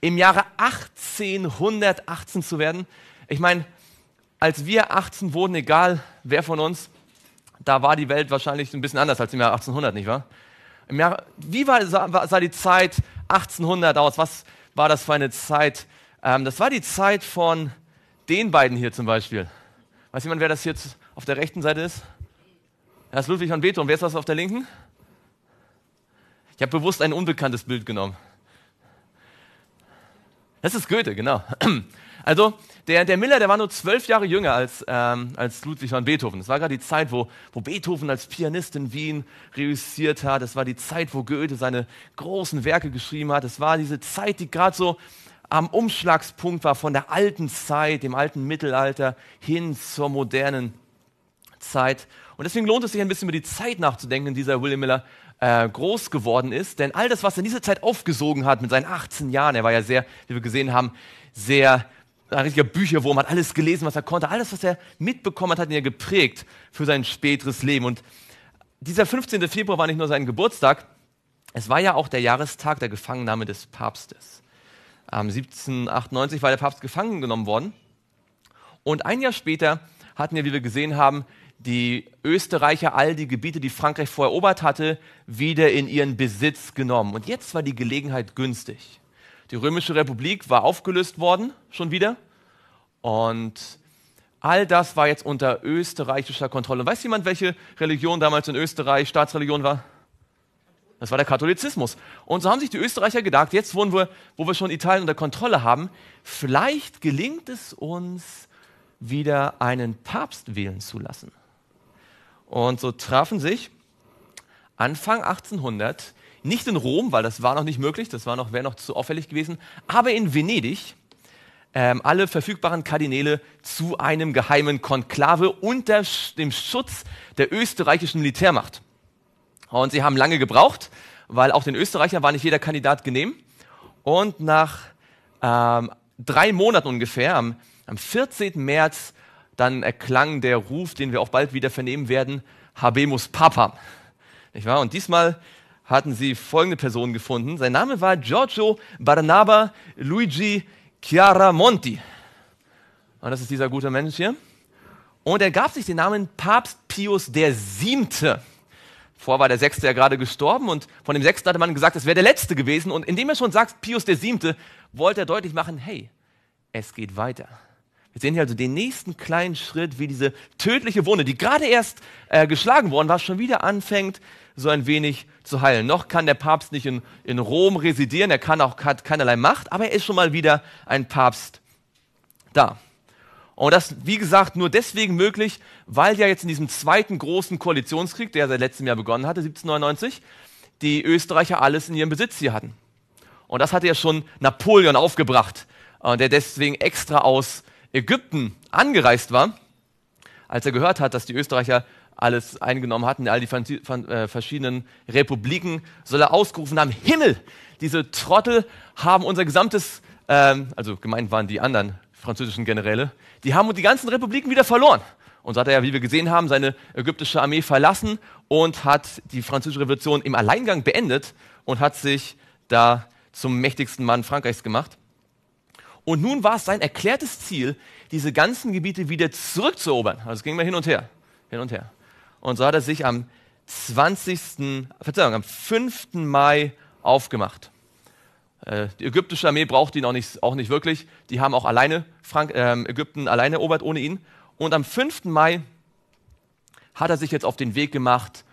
im Jahre 1818 zu werden. Ich meine, als wir 18 wurden, egal wer von uns, da war die Welt wahrscheinlich ein bisschen anders als im Jahr 1800, nicht wahr? Im Jahr, wie war, sah, sah die Zeit 1800 aus? Was war das für eine Zeit? Ähm, das war die Zeit von den beiden hier zum Beispiel. Weiß jemand, wer das jetzt auf der rechten Seite ist? Das ist Ludwig von Beethoven. Wer ist das auf der linken? Ich habe bewusst ein unbekanntes Bild genommen. Das ist Goethe, genau. Also der, der Miller, der war nur zwölf Jahre jünger als, ähm, als Ludwig van Beethoven. Das war gerade die Zeit, wo, wo Beethoven als Pianist in Wien reüssiert hat. Das war die Zeit, wo Goethe seine großen Werke geschrieben hat. Das war diese Zeit, die gerade so am Umschlagspunkt war von der alten Zeit, dem alten Mittelalter hin zur modernen Zeit. Und deswegen lohnt es sich ein bisschen über die Zeit nachzudenken, in dieser William Miller äh, groß geworden ist. Denn all das, was er in dieser Zeit aufgesogen hat mit seinen 18 Jahren, er war ja sehr, wie wir gesehen haben, sehr ein richtiger Bücherwurm, hat alles gelesen, was er konnte. Alles, was er mitbekommen hat, hat ihn ja geprägt für sein späteres Leben. Und dieser 15. Februar war nicht nur sein Geburtstag, es war ja auch der Jahrestag der Gefangennahme des Papstes. Am 1798 war der Papst gefangen genommen worden. Und ein Jahr später hatten ja, wie wir gesehen haben, die Österreicher all die Gebiete, die Frankreich vorher erobert hatte, wieder in ihren Besitz genommen. Und jetzt war die Gelegenheit günstig. Die Römische Republik war aufgelöst worden, schon wieder. Und all das war jetzt unter österreichischer Kontrolle. Und weiß jemand, welche Religion damals in Österreich Staatsreligion war? Das war der Katholizismus. Und so haben sich die Österreicher gedacht, jetzt wo wir, wo wir schon Italien unter Kontrolle haben, vielleicht gelingt es uns, wieder einen Papst wählen zu lassen. Und so trafen sich Anfang 1800, nicht in Rom, weil das war noch nicht möglich, das noch, wäre noch zu auffällig gewesen, aber in Venedig, ähm, alle verfügbaren Kardinäle zu einem geheimen Konklave unter dem Schutz der österreichischen Militärmacht. Und sie haben lange gebraucht, weil auch den Österreichern war nicht jeder Kandidat genehm. Und nach ähm, drei Monaten ungefähr, am, am 14. März dann erklang der Ruf, den wir auch bald wieder vernehmen werden, Habemus Papa. Nicht wahr? Und diesmal hatten sie folgende Person gefunden. Sein Name war Giorgio Barnaba Luigi Chiaramonti. Und das ist dieser gute Mensch hier. Und er gab sich den Namen Papst Pius VII. Vorher war der Sechste ja gerade gestorben und von dem Sechsten hatte man gesagt, es wäre der Letzte gewesen. Und indem er schon sagt, Pius VII., wollte er deutlich machen, hey, es geht weiter. Wir sehen hier also den nächsten kleinen Schritt, wie diese tödliche Wunde, die gerade erst äh, geschlagen worden war, schon wieder anfängt, so ein wenig zu heilen. Noch kann der Papst nicht in, in Rom residieren, er kann auch, hat keinerlei Macht, aber er ist schon mal wieder ein Papst da. Und das, wie gesagt, nur deswegen möglich, weil ja jetzt in diesem zweiten großen Koalitionskrieg, der seit letztem Jahr begonnen hatte, 1799, die Österreicher alles in ihrem Besitz hier hatten. Und das hatte ja schon Napoleon aufgebracht, äh, der deswegen extra aus Ägypten angereist war, als er gehört hat, dass die Österreicher alles eingenommen hatten, all die äh, verschiedenen Republiken, soll er ausgerufen haben, Himmel, diese Trottel haben unser gesamtes, ähm, also gemeint waren die anderen französischen Generäle, die haben die ganzen Republiken wieder verloren. Und so hat er ja, wie wir gesehen haben, seine ägyptische Armee verlassen und hat die französische Revolution im Alleingang beendet und hat sich da zum mächtigsten Mann Frankreichs gemacht. Und nun war es sein erklärtes Ziel, diese ganzen Gebiete wieder zurückzuerobern. Also es ging mal hin und her, hin und her. Und so hat er sich am 20., Verzeihung, am 5. Mai aufgemacht. Äh, die ägyptische Armee braucht ihn auch nicht, auch nicht wirklich. Die haben auch alleine Frank, äh, Ägypten alleine erobert ohne ihn. Und am 5. Mai hat er sich jetzt auf den Weg gemacht,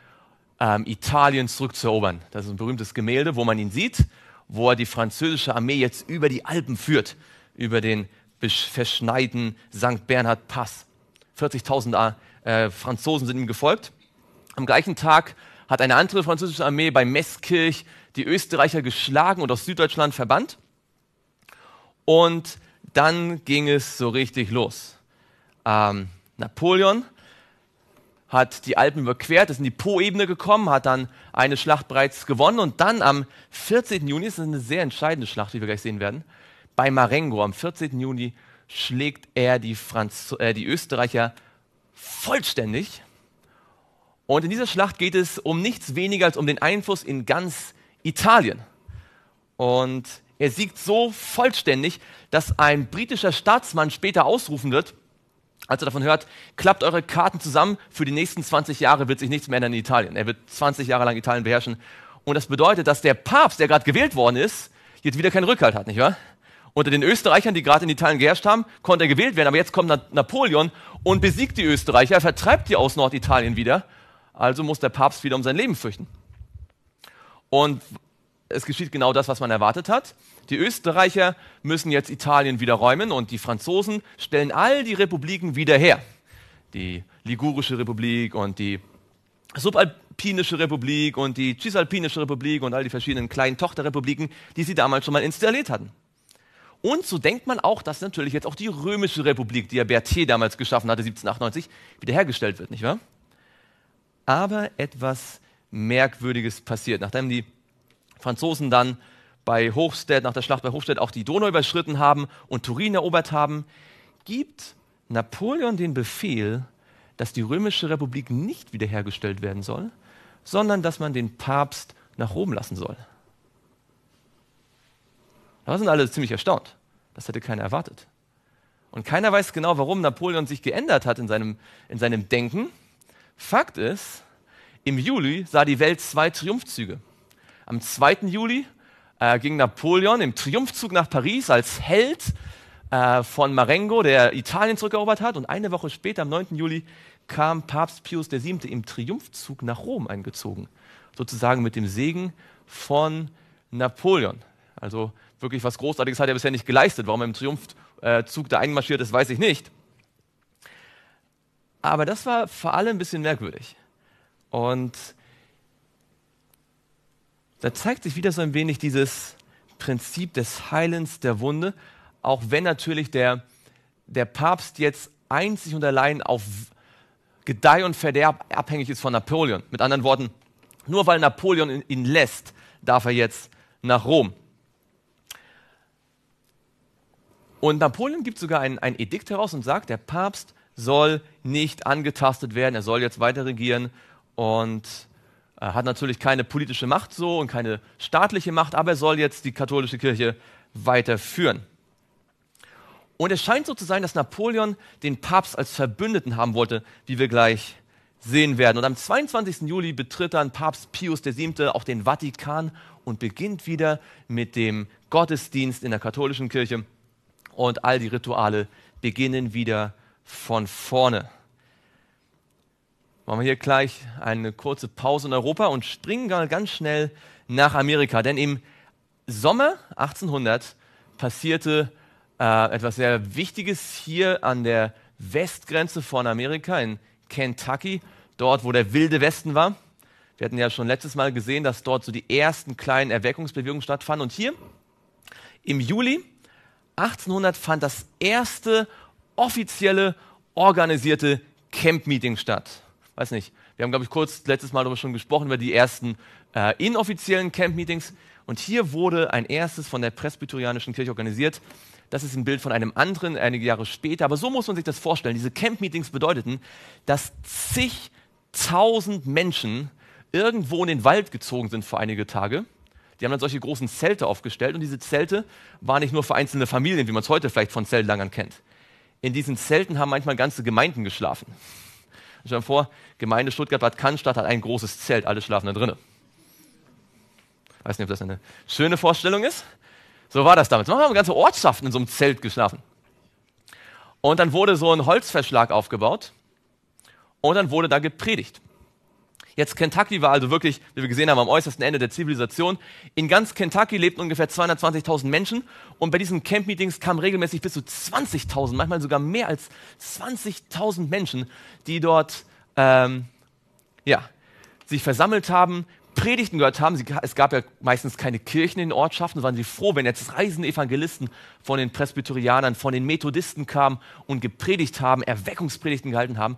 ähm, Italien zurückzuerobern. Das ist ein berühmtes Gemälde, wo man ihn sieht, wo er die französische Armee jetzt über die Alpen führt über den verschneiten St. Bernhard Pass. 40.000 äh, Franzosen sind ihm gefolgt. Am gleichen Tag hat eine andere französische Armee bei Meßkirch die Österreicher geschlagen und aus Süddeutschland verbannt. Und dann ging es so richtig los. Ähm, Napoleon hat die Alpen überquert, ist in die Po-Ebene gekommen, hat dann eine Schlacht bereits gewonnen und dann am 14. Juni, das ist eine sehr entscheidende Schlacht, die wir gleich sehen werden, bei Marengo am 14. Juni schlägt er die, Franz äh, die Österreicher vollständig. Und in dieser Schlacht geht es um nichts weniger als um den Einfluss in ganz Italien. Und er siegt so vollständig, dass ein britischer Staatsmann später ausrufen wird, als er davon hört, klappt eure Karten zusammen, für die nächsten 20 Jahre wird sich nichts mehr ändern in Italien. Er wird 20 Jahre lang Italien beherrschen. Und das bedeutet, dass der Papst, der gerade gewählt worden ist, jetzt wieder keinen Rückhalt hat, nicht wahr? Unter den Österreichern, die gerade in Italien geherrscht haben, konnte er gewählt werden. Aber jetzt kommt Napoleon und besiegt die Österreicher, vertreibt die aus Norditalien wieder. Also muss der Papst wieder um sein Leben fürchten. Und es geschieht genau das, was man erwartet hat. Die Österreicher müssen jetzt Italien wieder räumen und die Franzosen stellen all die Republiken wieder her. Die Ligurische Republik und die Subalpinische Republik und die Cisalpinische Republik und all die verschiedenen kleinen Tochterrepubliken, die sie damals schon mal installiert hatten. Und so denkt man auch, dass natürlich jetzt auch die römische Republik, die ja Berthier damals geschaffen hatte, 1798, wiederhergestellt wird, nicht wahr? Aber etwas Merkwürdiges passiert. Nachdem die Franzosen dann bei Hochstedt, nach der Schlacht bei Hochstedt auch die Donau überschritten haben und Turin erobert haben, gibt Napoleon den Befehl, dass die römische Republik nicht wiederhergestellt werden soll, sondern dass man den Papst nach Rom lassen soll. Da sind alle ziemlich erstaunt. Das hätte keiner erwartet. Und keiner weiß genau, warum Napoleon sich geändert hat in seinem, in seinem Denken. Fakt ist, im Juli sah die Welt zwei Triumphzüge. Am 2. Juli äh, ging Napoleon im Triumphzug nach Paris als Held äh, von Marengo, der Italien zurückerobert hat. Und eine Woche später, am 9. Juli, kam Papst Pius VII. im Triumphzug nach Rom eingezogen. Sozusagen mit dem Segen von Napoleon. Also wirklich was Großartiges hat er bisher nicht geleistet. Warum er im Triumphzug da einmarschiert ist, weiß ich nicht. Aber das war vor allem ein bisschen merkwürdig. Und da zeigt sich wieder so ein wenig dieses Prinzip des Heilens der Wunde, auch wenn natürlich der, der Papst jetzt einzig und allein auf Gedeih und Verderb abhängig ist von Napoleon. Mit anderen Worten, nur weil Napoleon ihn lässt, darf er jetzt nach Rom. Und Napoleon gibt sogar ein, ein Edikt heraus und sagt, der Papst soll nicht angetastet werden, er soll jetzt weiter regieren und er äh, hat natürlich keine politische Macht so und keine staatliche Macht, aber er soll jetzt die katholische Kirche weiterführen. Und es scheint so zu sein, dass Napoleon den Papst als Verbündeten haben wollte, wie wir gleich sehen werden. Und am 22. Juli betritt dann Papst Pius VII. auch den Vatikan und beginnt wieder mit dem Gottesdienst in der katholischen Kirche und all die Rituale beginnen wieder von vorne. Machen wir hier gleich eine kurze Pause in Europa und springen ganz schnell nach Amerika. Denn im Sommer 1800 passierte äh, etwas sehr Wichtiges hier an der Westgrenze von Amerika in Kentucky, dort wo der wilde Westen war. Wir hatten ja schon letztes Mal gesehen, dass dort so die ersten kleinen Erweckungsbewegungen stattfanden. Und hier im Juli 1800 fand das erste offizielle organisierte Camp-Meeting statt. Weiß nicht, wir haben, glaube ich, kurz letztes Mal darüber schon gesprochen, über die ersten äh, inoffiziellen Camp-Meetings. Und hier wurde ein erstes von der presbyterianischen Kirche organisiert. Das ist ein Bild von einem anderen, einige Jahre später. Aber so muss man sich das vorstellen. Diese Camp-Meetings bedeuteten, dass zigtausend Menschen irgendwo in den Wald gezogen sind für einige Tage die haben dann solche großen Zelte aufgestellt und diese Zelte waren nicht nur für einzelne Familien, wie man es heute vielleicht von Zeltlangern kennt. In diesen Zelten haben manchmal ganze Gemeinden geschlafen. Ich stelle vor, Gemeinde Stuttgart-Bad Cannstatt hat ein großes Zelt, alle schlafen da drinnen. Weiß nicht, ob das eine schöne Vorstellung ist. So war das damals. Man haben ganze Ortschaften in so einem Zelt geschlafen. Und dann wurde so ein Holzverschlag aufgebaut und dann wurde da gepredigt. Jetzt Kentucky war also wirklich, wie wir gesehen haben, am äußersten Ende der Zivilisation. In ganz Kentucky lebten ungefähr 220.000 Menschen und bei diesen Camp-Meetings kamen regelmäßig bis zu 20.000, manchmal sogar mehr als 20.000 Menschen, die dort ähm, ja, sich versammelt haben, Predigten gehört haben. Sie, es gab ja meistens keine Kirchen in den Ortschaften, waren sie froh, wenn jetzt reisende Evangelisten von den Presbyterianern, von den Methodisten kamen und gepredigt haben, Erweckungspredigten gehalten haben.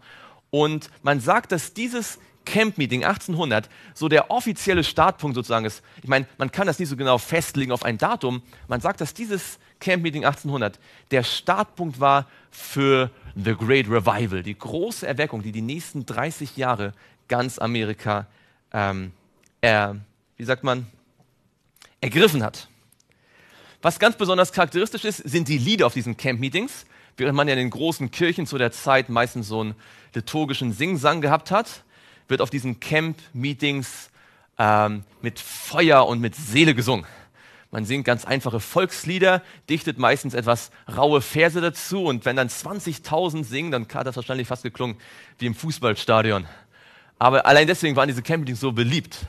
Und man sagt, dass dieses Camp Meeting 1800 so der offizielle Startpunkt sozusagen ist. Ich meine, man kann das nicht so genau festlegen auf ein Datum. Man sagt, dass dieses Camp Meeting 1800 der Startpunkt war für The Great Revival, die große Erweckung, die die nächsten 30 Jahre ganz Amerika, ähm, äh, wie sagt man, ergriffen hat. Was ganz besonders charakteristisch ist, sind die Lieder auf diesen Camp Meetings. Während man ja in den großen Kirchen zu der Zeit meistens so einen liturgischen Singsang gehabt hat, wird auf diesen Camp-Meetings ähm, mit Feuer und mit Seele gesungen. Man singt ganz einfache Volkslieder, dichtet meistens etwas raue Verse dazu und wenn dann 20.000 singen, dann hat das wahrscheinlich fast geklungen wie im Fußballstadion. Aber allein deswegen waren diese Campings so beliebt.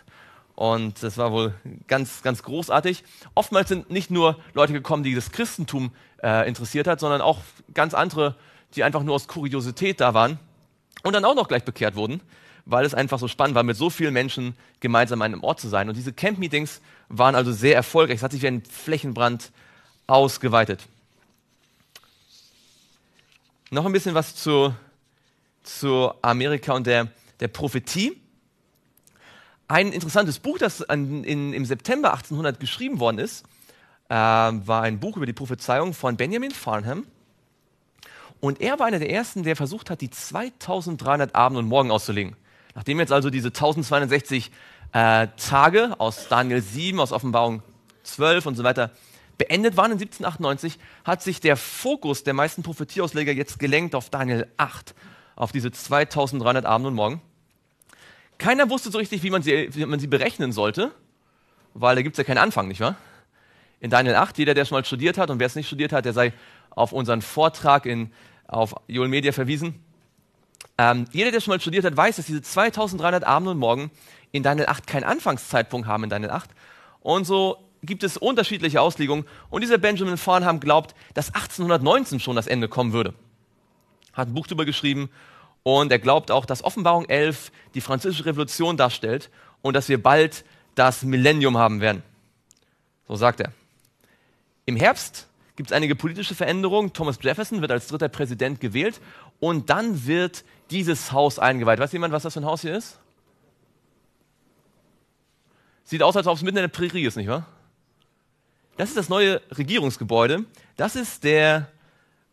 Und das war wohl ganz, ganz großartig. Oftmals sind nicht nur Leute gekommen, die das Christentum äh, interessiert hat, sondern auch ganz andere, die einfach nur aus Kuriosität da waren und dann auch noch gleich bekehrt wurden, weil es einfach so spannend war, mit so vielen Menschen gemeinsam an einem Ort zu sein. Und diese Camp-Meetings waren also sehr erfolgreich. Es hat sich wie ein Flächenbrand ausgeweitet. Noch ein bisschen was zu, zu Amerika und der, der Prophetie. Ein interessantes Buch, das an, in, im September 1800 geschrieben worden ist, äh, war ein Buch über die Prophezeiung von Benjamin Farnham. Und er war einer der ersten, der versucht hat, die 2300 Abend und Morgen auszulegen. Nachdem jetzt also diese 1260 äh, Tage aus Daniel 7, aus Offenbarung 12 und so weiter beendet waren in 1798, hat sich der Fokus der meisten Prophetieausleger jetzt gelenkt auf Daniel 8, auf diese 2300 Abend und Morgen. Keiner wusste so richtig, wie man sie, wie man sie berechnen sollte, weil da gibt es ja keinen Anfang, nicht wahr? In Daniel 8, jeder, der es mal studiert hat und wer es nicht studiert hat, der sei auf unseren Vortrag in auf Joel Media verwiesen. Ähm, jeder, der schon mal studiert hat, weiß, dass diese 2300 Abende und Morgen in Daniel 8 keinen Anfangszeitpunkt haben in Daniel 8. Und so gibt es unterschiedliche Auslegungen. Und dieser Benjamin Farnham glaubt, dass 1819 schon das Ende kommen würde. Hat ein Buch darüber geschrieben. Und er glaubt auch, dass Offenbarung 11 die französische Revolution darstellt und dass wir bald das Millennium haben werden. So sagt er. Im Herbst gibt es einige politische Veränderungen. Thomas Jefferson wird als dritter Präsident gewählt und dann wird dieses Haus eingeweiht. Weiß jemand, was das für ein Haus hier ist? Sieht aus, als ob es mitten in der Prärie ist, nicht wahr? Das ist das neue Regierungsgebäude. Das ist der,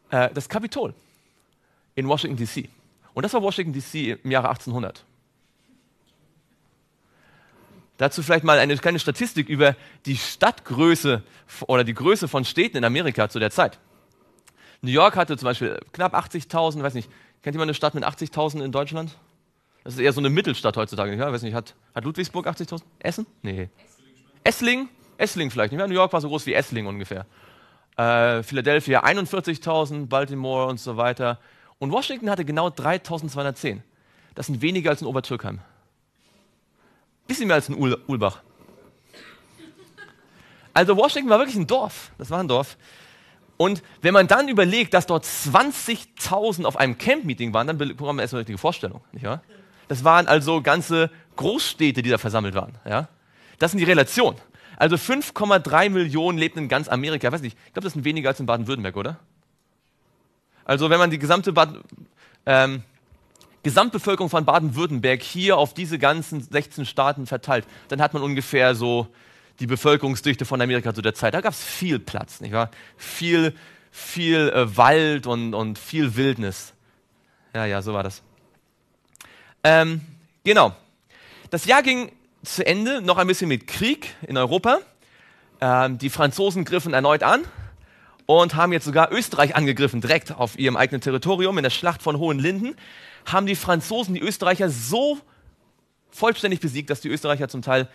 äh, das Kapitol in Washington, D.C. Und das war Washington, D.C. im Jahre 1800. Dazu vielleicht mal eine kleine Statistik über die Stadtgröße oder die Größe von Städten in Amerika zu der Zeit. New York hatte zum Beispiel knapp 80.000, weiß nicht, kennt jemand eine Stadt mit 80.000 in Deutschland? Das ist eher so eine Mittelstadt heutzutage, ja? weiß nicht, hat, hat Ludwigsburg 80.000? Essen? Nee. Essling? Essling vielleicht, nicht mehr? New York war so groß wie Essling ungefähr. Äh, Philadelphia 41.000, Baltimore und so weiter. Und Washington hatte genau 3.210. Das sind weniger als in Obertürkheim. Bisschen mehr als in Ul Ulbach. Also Washington war wirklich ein Dorf. Das war ein Dorf. Und wenn man dann überlegt, dass dort 20.000 auf einem Camp-Meeting waren, dann bekommt man erstmal eine richtige Vorstellung. Nicht wahr? Das waren also ganze Großstädte, die da versammelt waren. Ja? Das sind die Relationen. Also 5,3 Millionen lebten in ganz Amerika. Ich weiß nicht, ich glaube, das sind weniger als in Baden-Württemberg, oder? Also wenn man die gesamte Baden ähm, Gesamtbevölkerung von Baden-Württemberg hier auf diese ganzen 16 Staaten verteilt, dann hat man ungefähr so die Bevölkerungsdichte von Amerika zu der Zeit. Da gab es viel Platz, nicht wahr? Viel, viel äh, Wald und, und viel Wildnis. Ja, ja, so war das. Ähm, genau. Das Jahr ging zu Ende, noch ein bisschen mit Krieg in Europa. Ähm, die Franzosen griffen erneut an und haben jetzt sogar Österreich angegriffen, direkt auf ihrem eigenen Territorium in der Schlacht von Hohenlinden haben die Franzosen die Österreicher so vollständig besiegt, dass die Österreicher zum Teil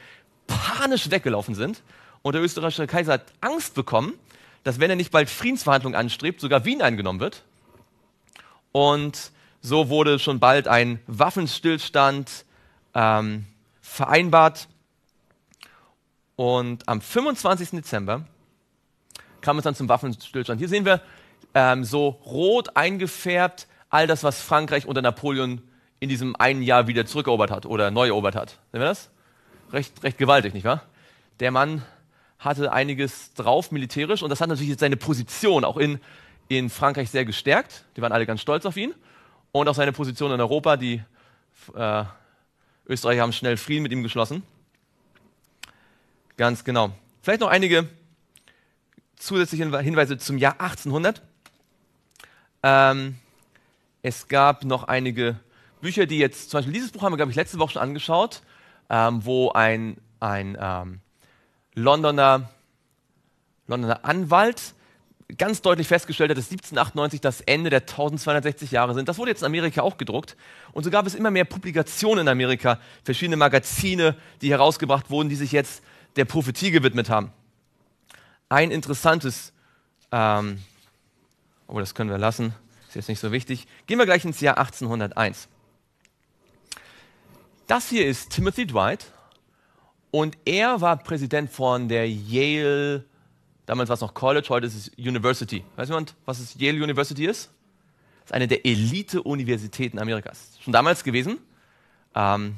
panisch weggelaufen sind. Und der österreichische Kaiser hat Angst bekommen, dass wenn er nicht bald Friedensverhandlungen anstrebt, sogar Wien eingenommen wird. Und so wurde schon bald ein Waffenstillstand ähm, vereinbart. Und am 25. Dezember kam es dann zum Waffenstillstand. Hier sehen wir ähm, so rot eingefärbt all das, was Frankreich unter Napoleon in diesem einen Jahr wieder zurückerobert hat oder neu erobert hat. Sehen wir das? Recht, recht gewaltig, nicht wahr? Der Mann hatte einiges drauf militärisch und das hat natürlich jetzt seine Position auch in, in Frankreich sehr gestärkt. Die waren alle ganz stolz auf ihn. Und auch seine Position in Europa, die äh, Österreicher haben schnell Frieden mit ihm geschlossen. Ganz genau. Vielleicht noch einige zusätzliche Hinweise zum Jahr 1800. Ähm, es gab noch einige Bücher, die jetzt, zum Beispiel dieses Buch haben wir, glaube ich, letzte Woche schon angeschaut, ähm, wo ein, ein ähm, Londoner, Londoner Anwalt ganz deutlich festgestellt hat, dass 1798 das Ende der 1260 Jahre sind. Das wurde jetzt in Amerika auch gedruckt. Und so gab es immer mehr Publikationen in Amerika, verschiedene Magazine, die herausgebracht wurden, die sich jetzt der Prophetie gewidmet haben. Ein interessantes, ähm, aber oh, das können wir lassen. Ist jetzt nicht so wichtig. Gehen wir gleich ins Jahr 1801. Das hier ist Timothy Dwight und er war Präsident von der Yale, damals war es noch College, heute ist es University. Weiß jemand, was es Yale University ist? Das ist eine der Elite-Universitäten Amerikas. Schon damals gewesen. Ähm,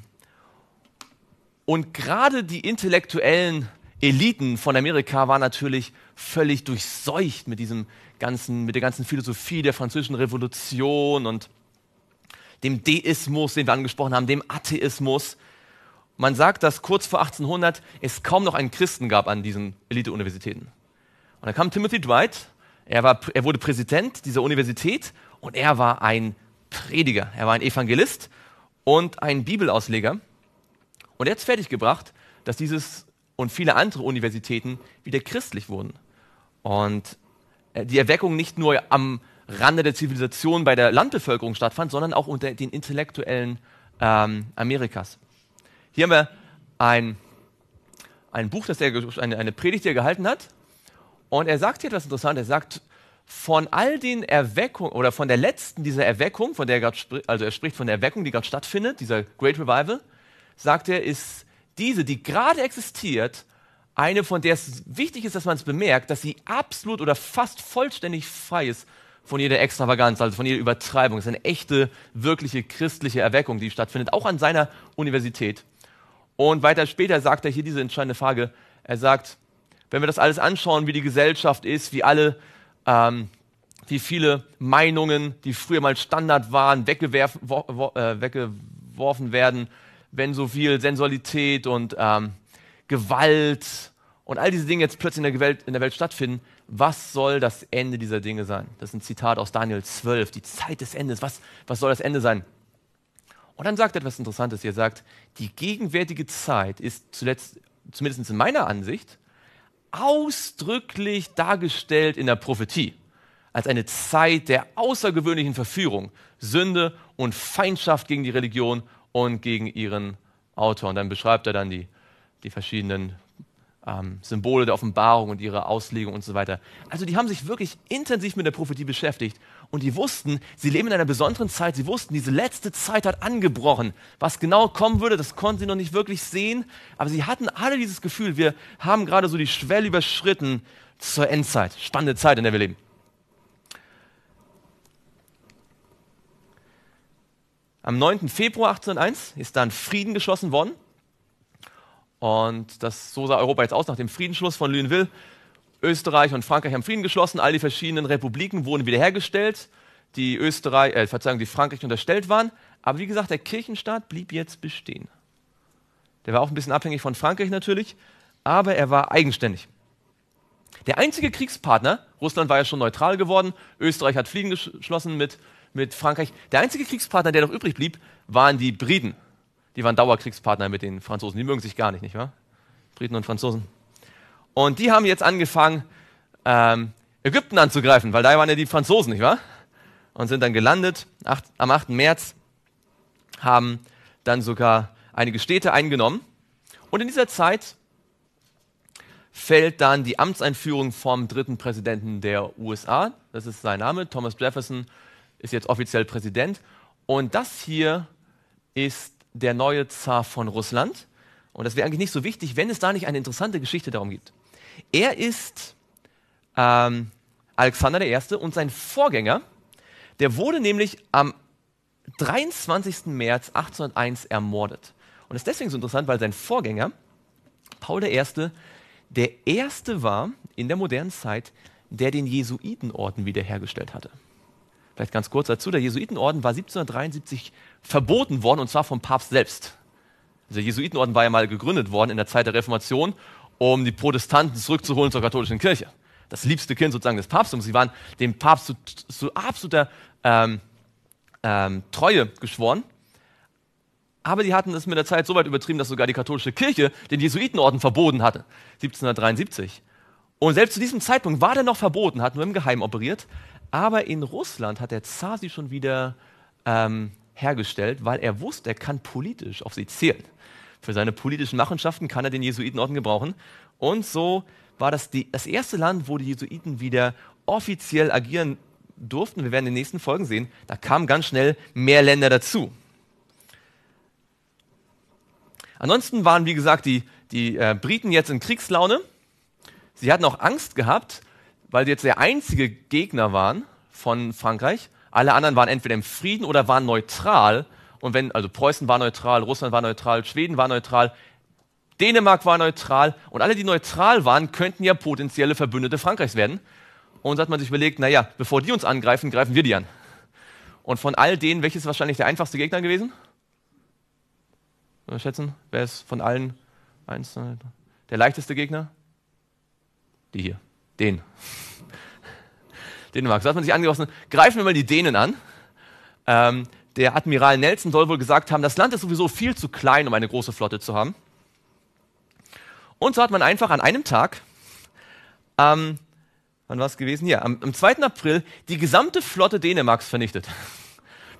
und gerade die intellektuellen Eliten von Amerika waren natürlich völlig durchseucht mit diesem ganzen, mit der ganzen Philosophie der französischen Revolution und dem Deismus, den wir angesprochen haben, dem Atheismus. Man sagt, dass kurz vor 1800 es kaum noch einen Christen gab an diesen Elite-Universitäten. Und dann kam Timothy Dwight, er, war, er wurde Präsident dieser Universität und er war ein Prediger, er war ein Evangelist und ein Bibelausleger. Und er hat es fertiggebracht, dass dieses und viele andere Universitäten wieder christlich wurden. Und äh, die Erweckung nicht nur am Rande der Zivilisation bei der Landbevölkerung stattfand, sondern auch unter den Intellektuellen ähm, Amerikas. Hier haben wir ein, ein Buch, das er, eine, eine Predigt, die er gehalten hat. Und er sagt hier etwas Interessantes. Er sagt, von all den Erweckungen oder von der letzten dieser Erweckung, von der er gerade spricht, also er spricht von der Erweckung, die gerade stattfindet, dieser Great Revival, sagt er, ist diese, die gerade existiert, eine, von der es wichtig ist, dass man es bemerkt, dass sie absolut oder fast vollständig frei ist von jeder Extravaganz, also von jeder Übertreibung. Es ist eine echte, wirkliche christliche Erweckung, die stattfindet, auch an seiner Universität. Und weiter später sagt er hier diese entscheidende Frage. Er sagt, wenn wir das alles anschauen, wie die Gesellschaft ist, wie alle, ähm, wie viele Meinungen, die früher mal Standard waren, weggeworfen, wo, wo, äh, weggeworfen werden, wenn so viel Sensualität und ähm, Gewalt und all diese Dinge jetzt plötzlich in der, Welt, in der Welt stattfinden, was soll das Ende dieser Dinge sein? Das ist ein Zitat aus Daniel 12, die Zeit des Endes, was, was soll das Ende sein? Und dann sagt er etwas Interessantes, er sagt, die gegenwärtige Zeit ist zuletzt, zumindest in meiner Ansicht, ausdrücklich dargestellt in der Prophetie als eine Zeit der außergewöhnlichen Verführung, Sünde und Feindschaft gegen die Religion und gegen ihren Autor. Und dann beschreibt er dann die die verschiedenen ähm, Symbole der Offenbarung und ihre Auslegung und so weiter. Also die haben sich wirklich intensiv mit der Prophetie beschäftigt und die wussten, sie leben in einer besonderen Zeit, sie wussten, diese letzte Zeit hat angebrochen. Was genau kommen würde, das konnten sie noch nicht wirklich sehen, aber sie hatten alle dieses Gefühl, wir haben gerade so die Schwelle überschritten zur Endzeit. Spannende Zeit, in der wir leben. Am 9. Februar 1801 ist dann Frieden geschlossen worden und das, so sah Europa jetzt aus nach dem Friedensschluss von Lüneville. Österreich und Frankreich haben Frieden geschlossen, all die verschiedenen Republiken wurden wiederhergestellt, die, Österreich, äh, Verzeihung, die Frankreich unterstellt waren. Aber wie gesagt, der Kirchenstaat blieb jetzt bestehen. Der war auch ein bisschen abhängig von Frankreich natürlich, aber er war eigenständig. Der einzige Kriegspartner, Russland war ja schon neutral geworden, Österreich hat Frieden geschlossen mit, mit Frankreich, der einzige Kriegspartner, der noch übrig blieb, waren die Briten. Die waren Dauerkriegspartner mit den Franzosen. Die mögen sich gar nicht, nicht wahr? Briten und Franzosen. Und die haben jetzt angefangen, ähm, Ägypten anzugreifen, weil da waren ja die Franzosen, nicht wahr? Und sind dann gelandet. Acht, am 8. März haben dann sogar einige Städte eingenommen. Und in dieser Zeit fällt dann die Amtseinführung vom dritten Präsidenten der USA. Das ist sein Name. Thomas Jefferson ist jetzt offiziell Präsident. Und das hier ist der neue Zar von Russland. Und das wäre eigentlich nicht so wichtig, wenn es da nicht eine interessante Geschichte darum gibt. Er ist ähm, Alexander I. und sein Vorgänger, der wurde nämlich am 23. März 1801 ermordet. Und das ist deswegen so interessant, weil sein Vorgänger, Paul I., der erste war in der modernen Zeit, der den Jesuitenorden wiederhergestellt hatte. Vielleicht ganz kurz dazu, der Jesuitenorden war 1773 verboten worden und zwar vom Papst selbst. Also der Jesuitenorden war ja mal gegründet worden in der Zeit der Reformation, um die Protestanten zurückzuholen zur katholischen Kirche. Das liebste Kind sozusagen des Papsttums. Sie waren dem Papst zu, zu absoluter ähm, ähm, Treue geschworen. Aber die hatten es mit der Zeit so weit übertrieben, dass sogar die katholische Kirche den Jesuitenorden verboten hatte, 1773. Und selbst zu diesem Zeitpunkt war der noch verboten, hat nur im Geheimen operiert. Aber in Russland hat der Zar sie schon wieder ähm, hergestellt, weil er wusste, er kann politisch auf sie zählen. Für seine politischen Machenschaften kann er den Jesuitenorden gebrauchen. Und so war das die, das erste Land, wo die Jesuiten wieder offiziell agieren durften. Wir werden in den nächsten Folgen sehen, da kamen ganz schnell mehr Länder dazu. Ansonsten waren, wie gesagt, die, die äh, Briten jetzt in Kriegslaune. Sie hatten auch Angst gehabt weil sie jetzt der einzige Gegner waren von Frankreich. Alle anderen waren entweder im Frieden oder waren neutral. Und wenn, also Preußen war neutral, Russland war neutral, Schweden war neutral, Dänemark war neutral und alle, die neutral waren, könnten ja potenzielle Verbündete Frankreichs werden. Und so hat man sich überlegt, naja, bevor die uns angreifen, greifen wir die an. Und von all denen, welches ist wahrscheinlich der einfachste Gegner gewesen? Mal schätzen, wer ist von allen eins, der leichteste Gegner? Die hier. Den. Dänemark. So hat man sich angeschlossen. Greifen wir mal die Dänen an. Ähm, der Admiral Nelson soll wohl gesagt haben, das Land ist sowieso viel zu klein, um eine große Flotte zu haben. Und so hat man einfach an einem Tag, ähm, wann war es gewesen? Ja, am, am 2. April die gesamte Flotte Dänemarks vernichtet.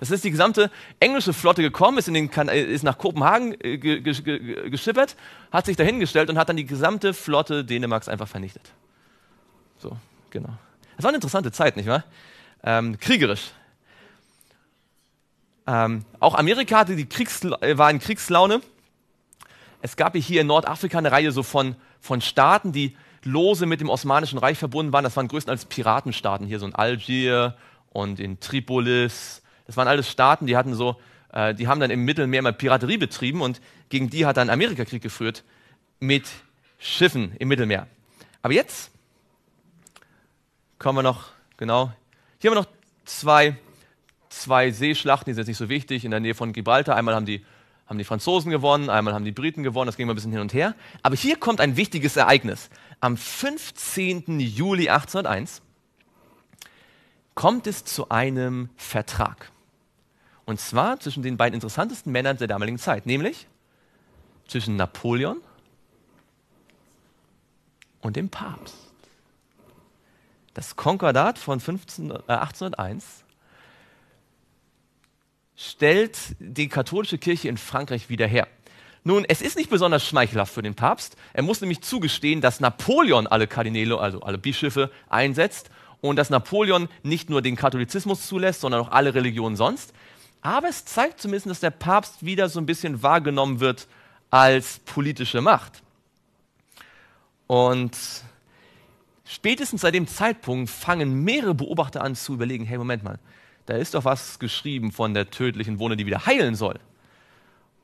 Das ist die gesamte englische Flotte gekommen, ist, in den kan äh, ist nach Kopenhagen äh, geschippert, hat sich dahingestellt und hat dann die gesamte Flotte Dänemarks einfach vernichtet. So, genau. Es war eine interessante Zeit, nicht wahr? Ähm, kriegerisch. Ähm, auch Amerika hatte die äh, war in Kriegslaune. Es gab hier in Nordafrika eine Reihe so von, von Staaten, die lose mit dem Osmanischen Reich verbunden waren. Das waren größtenteils Piratenstaaten hier, so in Algier und in Tripolis. Das waren alles Staaten, die hatten so, äh, die haben dann im Mittelmeer mal Piraterie betrieben und gegen die hat dann Amerika Krieg geführt mit Schiffen im Mittelmeer. Aber jetzt kommen wir noch, genau. Hier haben wir noch zwei, zwei Seeschlachten, die sind jetzt nicht so wichtig, in der Nähe von Gibraltar. Einmal haben die, haben die Franzosen gewonnen, einmal haben die Briten gewonnen, das ging mal ein bisschen hin und her. Aber hier kommt ein wichtiges Ereignis. Am 15. Juli 1801 kommt es zu einem Vertrag. Und zwar zwischen den beiden interessantesten Männern der damaligen Zeit, nämlich zwischen Napoleon und dem Papst. Das Konkordat von 15, äh, 1801 stellt die katholische Kirche in Frankreich wieder her. Nun, es ist nicht besonders schmeichelhaft für den Papst. Er muss nämlich zugestehen, dass Napoleon alle Kardinäle, also alle Bischöfe, einsetzt und dass Napoleon nicht nur den Katholizismus zulässt, sondern auch alle Religionen sonst. Aber es zeigt zumindest, dass der Papst wieder so ein bisschen wahrgenommen wird als politische Macht. Und Spätestens seit dem Zeitpunkt fangen mehrere Beobachter an zu überlegen, hey, Moment mal, da ist doch was geschrieben von der tödlichen Wunde, die wieder heilen soll.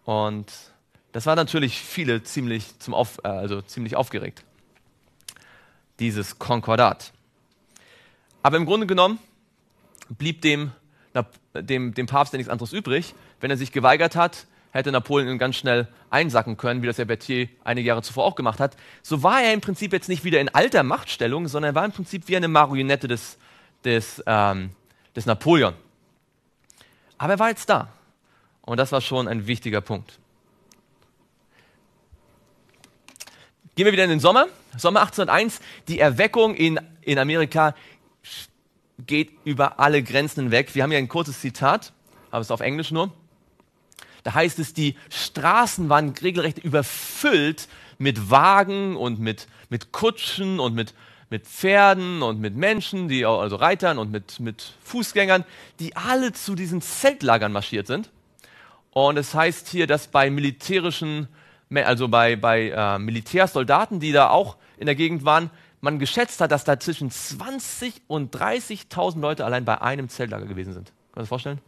Und das war natürlich viele ziemlich, zum Auf, äh, also ziemlich aufgeregt, dieses Konkordat. Aber im Grunde genommen blieb dem, dem, dem Papst ja nichts anderes übrig, wenn er sich geweigert hat, hätte Napoleon ihn ganz schnell einsacken können, wie das ja Berthier einige Jahre zuvor auch gemacht hat. So war er im Prinzip jetzt nicht wieder in alter Machtstellung, sondern er war im Prinzip wie eine Marionette des, des, ähm, des Napoleon. Aber er war jetzt da. Und das war schon ein wichtiger Punkt. Gehen wir wieder in den Sommer. Sommer 1801. Die Erweckung in, in Amerika geht über alle Grenzen hinweg. Wir haben hier ein kurzes Zitat, aber es ist auf Englisch nur. Da heißt es, die Straßen waren regelrecht überfüllt mit Wagen und mit, mit Kutschen und mit, mit Pferden und mit Menschen, die, also Reitern und mit, mit Fußgängern, die alle zu diesen Zeltlagern marschiert sind. Und es heißt hier, dass bei militärischen, also bei, bei äh, Militärsoldaten, die da auch in der Gegend waren, man geschätzt hat, dass da zwischen 20 und 30.000 Leute allein bei einem Zeltlager gewesen sind. Kannst du das vorstellen?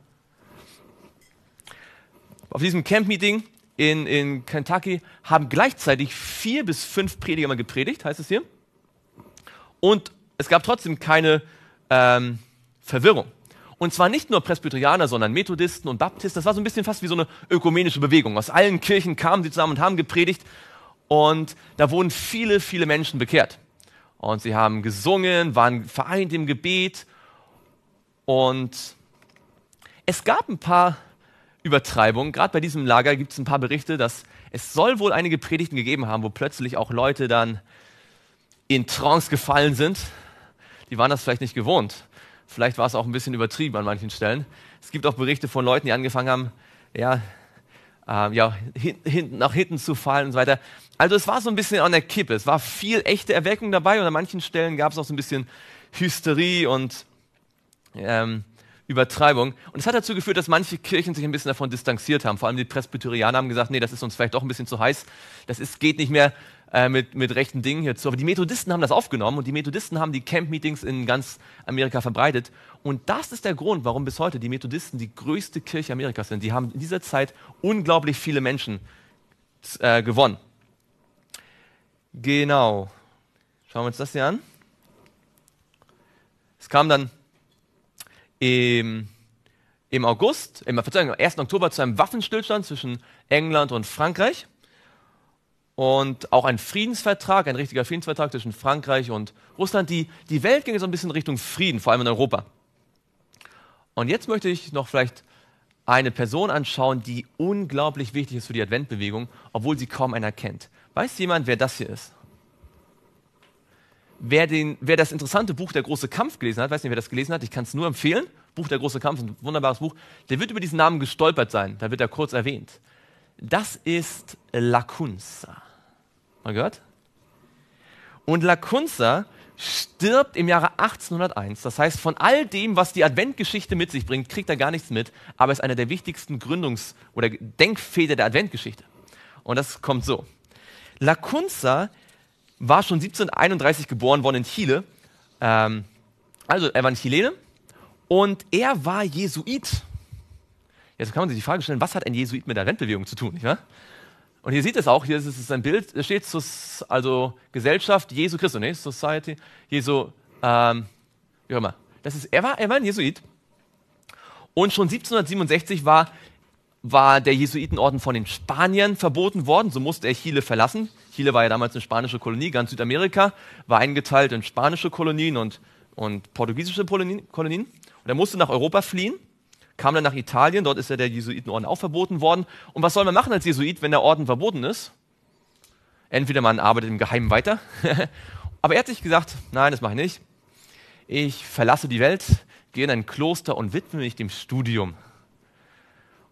auf diesem Camp-Meeting in, in Kentucky haben gleichzeitig vier bis fünf Prediger mal gepredigt, heißt es hier. Und es gab trotzdem keine ähm, Verwirrung. Und zwar nicht nur Presbyterianer, sondern Methodisten und Baptisten. Das war so ein bisschen fast wie so eine ökumenische Bewegung. Aus allen Kirchen kamen sie zusammen und haben gepredigt. Und da wurden viele, viele Menschen bekehrt. Und sie haben gesungen, waren vereint im Gebet. Und es gab ein paar Übertreibung. Gerade bei diesem Lager gibt es ein paar Berichte, dass es soll wohl einige Predigten gegeben haben, wo plötzlich auch Leute dann in Trance gefallen sind. Die waren das vielleicht nicht gewohnt. Vielleicht war es auch ein bisschen übertrieben an manchen Stellen. Es gibt auch Berichte von Leuten, die angefangen haben, ja, ähm, ja, hin, hin, nach hinten zu fallen und so weiter. Also es war so ein bisschen an der Kippe. Es war viel echte Erweckung dabei und an manchen Stellen gab es auch so ein bisschen Hysterie und ähm, Übertreibung. Und es hat dazu geführt, dass manche Kirchen sich ein bisschen davon distanziert haben. Vor allem die Presbyterianer haben gesagt, nee, das ist uns vielleicht doch ein bisschen zu heiß. Das ist, geht nicht mehr äh, mit, mit rechten Dingen hierzu. Aber die Methodisten haben das aufgenommen und die Methodisten haben die Camp-Meetings in ganz Amerika verbreitet. Und das ist der Grund, warum bis heute die Methodisten die größte Kirche Amerikas sind. Die haben in dieser Zeit unglaublich viele Menschen äh, gewonnen. Genau. Schauen wir uns das hier an. Es kam dann im, im August, im, Verzeihung, am 1. Oktober zu einem Waffenstillstand zwischen England und Frankreich und auch ein Friedensvertrag, ein richtiger Friedensvertrag zwischen Frankreich und Russland. Die, die Welt ging so ein bisschen Richtung Frieden, vor allem in Europa. Und jetzt möchte ich noch vielleicht eine Person anschauen, die unglaublich wichtig ist für die Adventbewegung, obwohl sie kaum einer kennt. Weiß jemand, wer das hier ist? Wer, den, wer das interessante Buch Der große Kampf gelesen hat, weiß nicht, wer das gelesen hat, ich kann es nur empfehlen, Buch Der große Kampf, ein wunderbares Buch, der wird über diesen Namen gestolpert sein, da wird er kurz erwähnt. Das ist Lacunza. Mal gehört? Und Lacunza stirbt im Jahre 1801. Das heißt, von all dem, was die Adventgeschichte mit sich bringt, kriegt er gar nichts mit, aber ist einer der wichtigsten Gründungs- oder Denkfehler der Adventgeschichte. Und das kommt so. La Kunza war schon 1731 geboren worden in Chile. Ähm, also er war ein Chilene und er war Jesuit. Jetzt kann man sich die Frage stellen, was hat ein Jesuit mit der Rentenbewegung zu tun? Nicht wahr? Und hier sieht es auch, hier ist es ein Bild, da steht also Gesellschaft Jesu Christi, ne? Society, Jesu, ähm, wie auch immer. Das ist, er, war, er war ein Jesuit. Und schon 1767 war war der Jesuitenorden von den Spaniern verboten worden, so musste er Chile verlassen. Chile war ja damals eine spanische Kolonie, ganz Südamerika war eingeteilt in spanische Kolonien und, und portugiesische Kolonien. Und er musste nach Europa fliehen, kam dann nach Italien, dort ist ja der Jesuitenorden auch verboten worden. Und was soll man machen als Jesuit, wenn der Orden verboten ist? Entweder man arbeitet im Geheimen weiter, aber er hat sich gesagt, nein, das mache ich nicht. Ich verlasse die Welt, gehe in ein Kloster und widme mich dem Studium.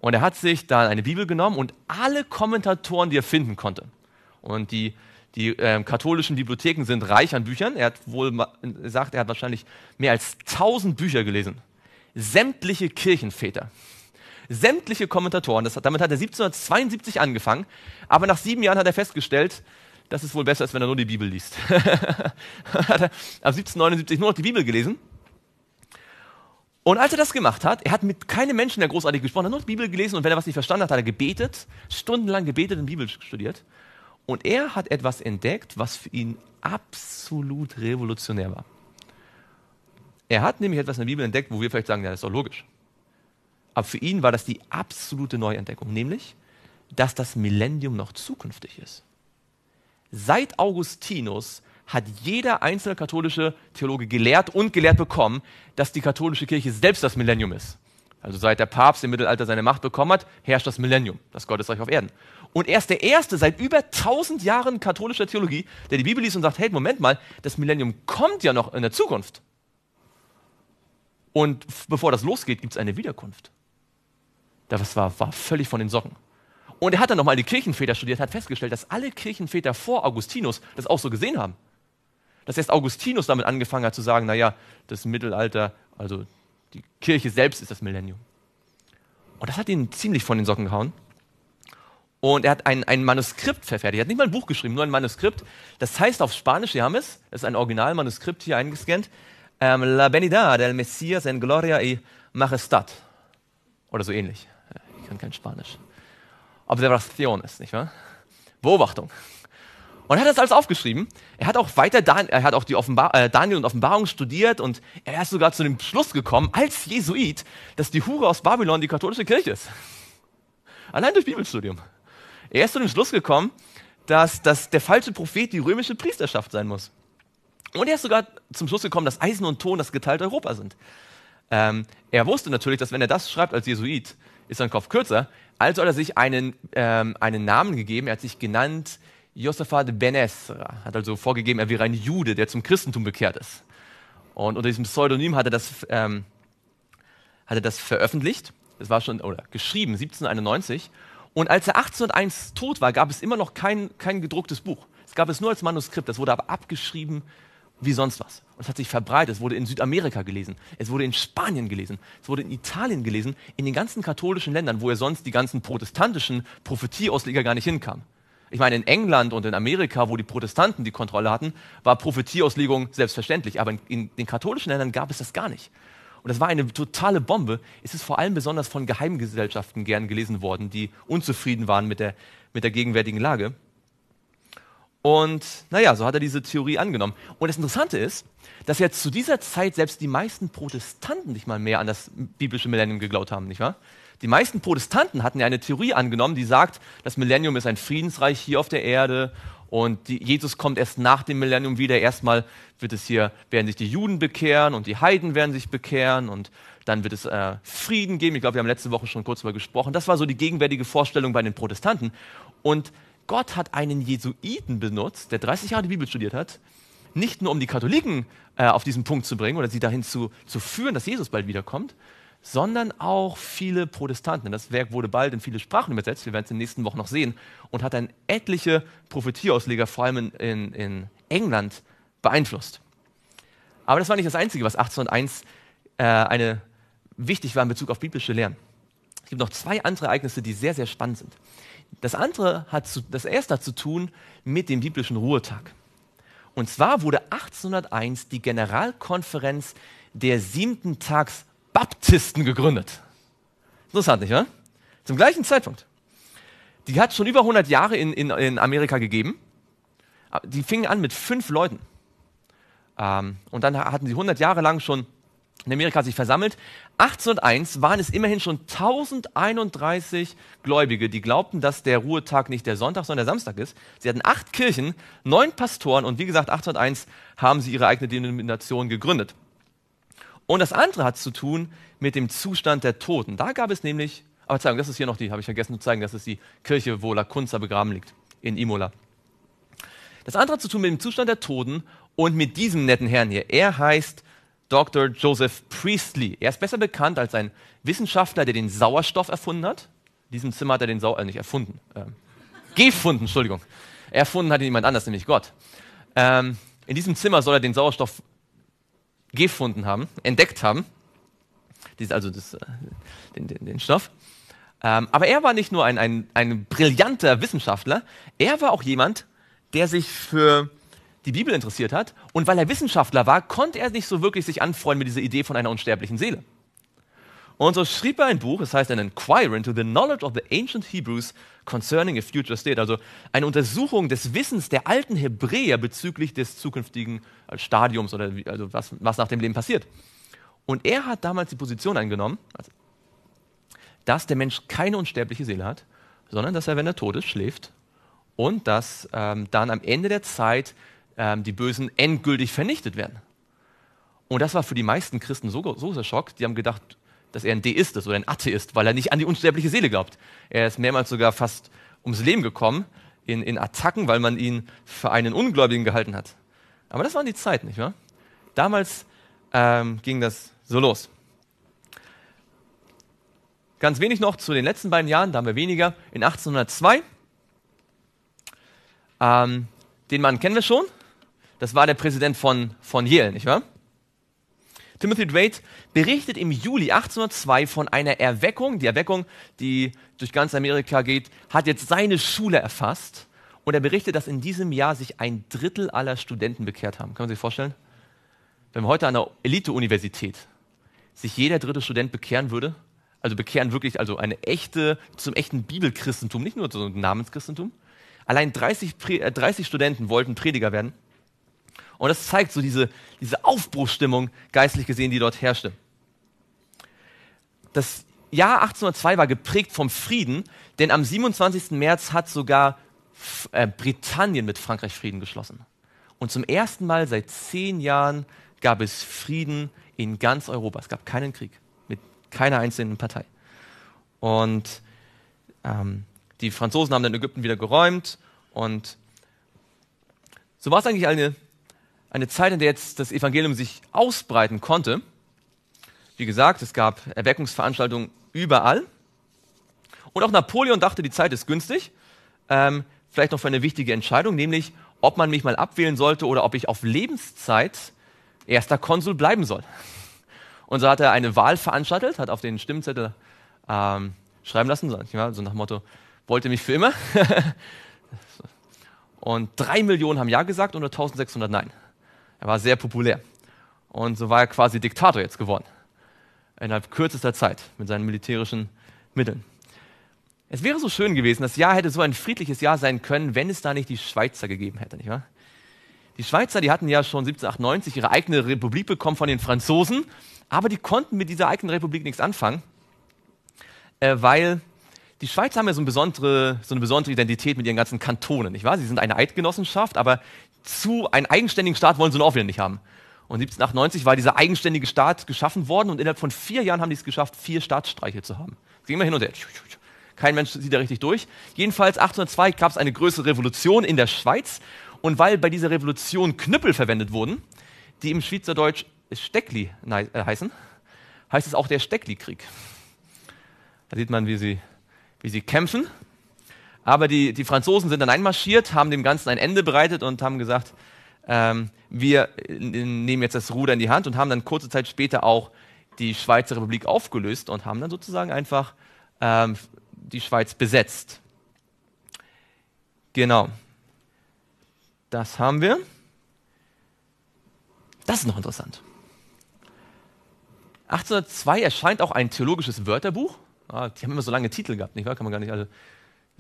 Und er hat sich dann eine Bibel genommen und alle Kommentatoren, die er finden konnte. Und die, die äh, katholischen Bibliotheken sind reich an Büchern. Er hat wohl gesagt, er hat wahrscheinlich mehr als 1000 Bücher gelesen. Sämtliche Kirchenväter, sämtliche Kommentatoren. Das, damit hat er 1772 angefangen. Aber nach sieben Jahren hat er festgestellt, das ist wohl besser als wenn er nur die Bibel liest. hat er ab 1779 nur noch die Bibel gelesen und als er das gemacht hat, er hat mit keinem Menschen der großartig gesprochen, er hat nur die Bibel gelesen und wenn er was nicht verstanden hat, hat er gebetet, stundenlang gebetet und Bibel studiert. Und er hat etwas entdeckt, was für ihn absolut revolutionär war. Er hat nämlich etwas in der Bibel entdeckt, wo wir vielleicht sagen, ja, das ist doch logisch. Aber für ihn war das die absolute Neuentdeckung, nämlich, dass das Millennium noch zukünftig ist. Seit Augustinus hat jeder einzelne katholische Theologe gelehrt und gelehrt bekommen, dass die katholische Kirche selbst das Millennium ist. Also seit der Papst im Mittelalter seine Macht bekommen hat, herrscht das Millennium, das Gottesreich auf Erden. Und er ist der erste seit über 1000 Jahren katholischer Theologie, der die Bibel liest und sagt, hey, Moment mal, das Millennium kommt ja noch in der Zukunft. Und bevor das losgeht, gibt es eine Wiederkunft. Das war, war völlig von den Socken. Und er hat dann nochmal die Kirchenväter studiert, hat festgestellt, dass alle Kirchenväter vor Augustinus das auch so gesehen haben dass erst Augustinus damit angefangen hat zu sagen, naja, das Mittelalter, also die Kirche selbst ist das Millennium. Und das hat ihn ziemlich von den Socken gehauen. Und er hat ein, ein Manuskript verfertigt. Er hat nicht mal ein Buch geschrieben, nur ein Manuskript. Das heißt auf Spanisch, wir haben es, das ist ein Originalmanuskript hier eingescannt, ähm, La Benidad del Messias en Gloria y Majestad. Oder so ähnlich. Ich kann kein Spanisch. Observación ist, nicht wahr? Beobachtung. Und er hat das alles aufgeschrieben. Er hat auch weiter, Dan er hat auch die Offenbar äh, Daniel und Offenbarung studiert und er ist sogar zu dem Schluss gekommen, als Jesuit, dass die Hure aus Babylon die katholische Kirche ist. Allein durch Bibelstudium. Er ist zu dem Schluss gekommen, dass, dass der falsche Prophet die römische Priesterschaft sein muss. Und er ist sogar zum Schluss gekommen, dass Eisen und Ton das geteilte Europa sind. Ähm, er wusste natürlich, dass wenn er das schreibt als Jesuit, ist sein Kopf kürzer. Also hat er sich einen, ähm, einen Namen gegeben. Er hat sich genannt Josaphat ben Ezra hat also vorgegeben, er wäre ein Jude, der zum Christentum bekehrt ist. Und unter diesem Pseudonym hat er das, ähm, hat er das veröffentlicht. Es war schon, oder geschrieben, 1791. Und als er 1801 tot war, gab es immer noch kein, kein gedrucktes Buch. Es gab es nur als Manuskript. Das wurde aber abgeschrieben wie sonst was. Und es hat sich verbreitet. Es wurde in Südamerika gelesen. Es wurde in Spanien gelesen. Es wurde in Italien gelesen. In den ganzen katholischen Ländern, wo er sonst die ganzen protestantischen Prophetieausleger gar nicht hinkam. Ich meine, in England und in Amerika, wo die Protestanten die Kontrolle hatten, war Prophetieauslegung selbstverständlich. Aber in, in den katholischen Ländern gab es das gar nicht. Und das war eine totale Bombe. Es ist vor allem besonders von Geheimgesellschaften gern gelesen worden, die unzufrieden waren mit der, mit der gegenwärtigen Lage. Und naja, so hat er diese Theorie angenommen. Und das Interessante ist, dass ja zu dieser Zeit selbst die meisten Protestanten nicht mal mehr an das biblische Millennium geglaubt haben, nicht wahr? Die meisten Protestanten hatten ja eine Theorie angenommen, die sagt, das Millennium ist ein Friedensreich hier auf der Erde und die, Jesus kommt erst nach dem Millennium wieder. Erstmal wird es hier, werden sich die Juden bekehren und die Heiden werden sich bekehren und dann wird es äh, Frieden geben. Ich glaube, wir haben letzte Woche schon kurz darüber gesprochen. Das war so die gegenwärtige Vorstellung bei den Protestanten. Und Gott hat einen Jesuiten benutzt, der 30 Jahre die Bibel studiert hat, nicht nur um die Katholiken äh, auf diesen Punkt zu bringen oder sie dahin zu, zu führen, dass Jesus bald wiederkommt, sondern auch viele Protestanten. Das Werk wurde bald in viele Sprachen übersetzt, wir werden es in den nächsten Wochen noch sehen, und hat dann etliche Prophetieausleger, vor allem in, in England, beeinflusst. Aber das war nicht das Einzige, was 1801 äh, eine, wichtig war in Bezug auf biblische Lehren. Es gibt noch zwei andere Ereignisse, die sehr, sehr spannend sind. Das, andere hat zu, das erste hat zu tun mit dem biblischen Ruhetag. Und zwar wurde 1801 die Generalkonferenz der siebten Tags Baptisten gegründet. Interessant, nicht wahr? Zum gleichen Zeitpunkt. Die hat schon über 100 Jahre in, in, in Amerika gegeben. Die fingen an mit fünf Leuten. Ähm, und dann hatten sie 100 Jahre lang schon in Amerika sich versammelt. 1801 waren es immerhin schon 1031 Gläubige, die glaubten, dass der Ruhetag nicht der Sonntag, sondern der Samstag ist. Sie hatten acht Kirchen, neun Pastoren und wie gesagt, 1801 haben sie ihre eigene Denomination gegründet. Und das andere hat zu tun mit dem Zustand der Toten. Da gab es nämlich, aber zeigen, das ist hier noch die, habe ich vergessen zu zeigen, das ist die Kirche, wo Lacunza begraben liegt, in Imola. Das andere hat zu tun mit dem Zustand der Toten und mit diesem netten Herrn hier. Er heißt Dr. Joseph Priestley. Er ist besser bekannt als ein Wissenschaftler, der den Sauerstoff erfunden hat. In diesem Zimmer hat er den Sauerstoff, äh, nicht erfunden, äh, gefunden, Entschuldigung. Erfunden hat ihn jemand anders, nämlich Gott. Ähm, in diesem Zimmer soll er den Sauerstoff gefunden haben, entdeckt haben. Dies, also das, äh, den, den, den Stoff. Ähm, aber er war nicht nur ein, ein, ein brillanter Wissenschaftler, er war auch jemand, der sich für die Bibel interessiert hat. Und weil er Wissenschaftler war, konnte er sich so wirklich sich anfreuen mit dieser Idee von einer unsterblichen Seele. Und so schrieb er ein Buch, es heißt An Inquiry into the Knowledge of the Ancient Hebrews Concerning a Future State, also eine Untersuchung des Wissens der alten Hebräer bezüglich des zukünftigen äh, Stadiums oder wie, also was, was nach dem Leben passiert. Und er hat damals die Position eingenommen, dass der Mensch keine unsterbliche Seele hat, sondern dass er, wenn er tot ist, schläft und dass ähm, dann am Ende der Zeit ähm, die Bösen endgültig vernichtet werden. Und das war für die meisten Christen so, so sehr Schock, die haben gedacht, dass er ein Deist ist oder ein Atheist, weil er nicht an die unsterbliche Seele glaubt. Er ist mehrmals sogar fast ums Leben gekommen in, in Attacken, weil man ihn für einen Ungläubigen gehalten hat. Aber das waren die Zeiten, nicht wahr? Damals ähm, ging das so los. Ganz wenig noch zu den letzten beiden Jahren, da haben wir weniger. In 1802, ähm, den Mann kennen wir schon, das war der Präsident von, von Yale, nicht wahr? Timothy Dwight berichtet im Juli 1802 von einer Erweckung. Die Erweckung, die durch ganz Amerika geht, hat jetzt seine Schule erfasst. Und er berichtet, dass in diesem Jahr sich ein Drittel aller Studenten bekehrt haben. Kann man sich vorstellen? Wenn heute an der Elite-Universität sich jeder dritte Student bekehren würde, also bekehren wirklich also eine echte, zum echten Bibelchristentum, nicht nur zum Namenschristentum. Allein 30, 30 äh, Studenten wollten Prediger werden. Und das zeigt so diese, diese Aufbruchsstimmung geistlich gesehen, die dort herrschte. Das Jahr 1802 war geprägt vom Frieden, denn am 27. März hat sogar äh, Britannien mit Frankreich Frieden geschlossen. Und zum ersten Mal seit zehn Jahren gab es Frieden in ganz Europa. Es gab keinen Krieg mit keiner einzelnen Partei. Und ähm, die Franzosen haben dann Ägypten wieder geräumt. Und so war es eigentlich eine eine Zeit, in der jetzt das Evangelium sich ausbreiten konnte. Wie gesagt, es gab Erweckungsveranstaltungen überall. Und auch Napoleon dachte, die Zeit ist günstig. Ähm, vielleicht noch für eine wichtige Entscheidung, nämlich ob man mich mal abwählen sollte oder ob ich auf Lebenszeit erster Konsul bleiben soll. Und so hat er eine Wahl veranstaltet, hat auf den Stimmzettel ähm, schreiben lassen, so nach Motto, wollte mich für immer. und drei Millionen haben Ja gesagt und nur 1600 Nein. Er war sehr populär. Und so war er quasi Diktator jetzt geworden. Innerhalb kürzester Zeit mit seinen militärischen Mitteln. Es wäre so schön gewesen, das Jahr hätte so ein friedliches Jahr sein können, wenn es da nicht die Schweizer gegeben hätte, nicht wahr? Die Schweizer, die hatten ja schon 1798 ihre eigene Republik bekommen von den Franzosen, aber die konnten mit dieser eigenen Republik nichts anfangen, äh, weil die Schweizer haben ja so eine, besondere, so eine besondere Identität mit ihren ganzen Kantonen, nicht wahr? Sie sind eine Eidgenossenschaft, aber zu einen eigenständigen Staat wollen sie nun auch wieder nicht haben. Und 1798 war dieser eigenständige Staat geschaffen worden und innerhalb von vier Jahren haben die es geschafft, vier Staatsstreiche zu haben. Es ging immer hin und her. Kein Mensch sieht da richtig durch. Jedenfalls 1802 gab es eine größere Revolution in der Schweiz und weil bei dieser Revolution Knüppel verwendet wurden, die im Schweizerdeutsch Steckli äh, heißen, heißt es auch der Steckli-Krieg. Da sieht man, wie sie, wie sie kämpfen aber die, die Franzosen sind dann einmarschiert, haben dem Ganzen ein Ende bereitet und haben gesagt, ähm, wir äh, nehmen jetzt das Ruder in die Hand und haben dann kurze Zeit später auch die Schweizer Republik aufgelöst und haben dann sozusagen einfach ähm, die Schweiz besetzt. Genau. Das haben wir. Das ist noch interessant. 1802 erscheint auch ein theologisches Wörterbuch. Ah, die haben immer so lange Titel gehabt, nicht wahr? Kann man gar nicht alle. Also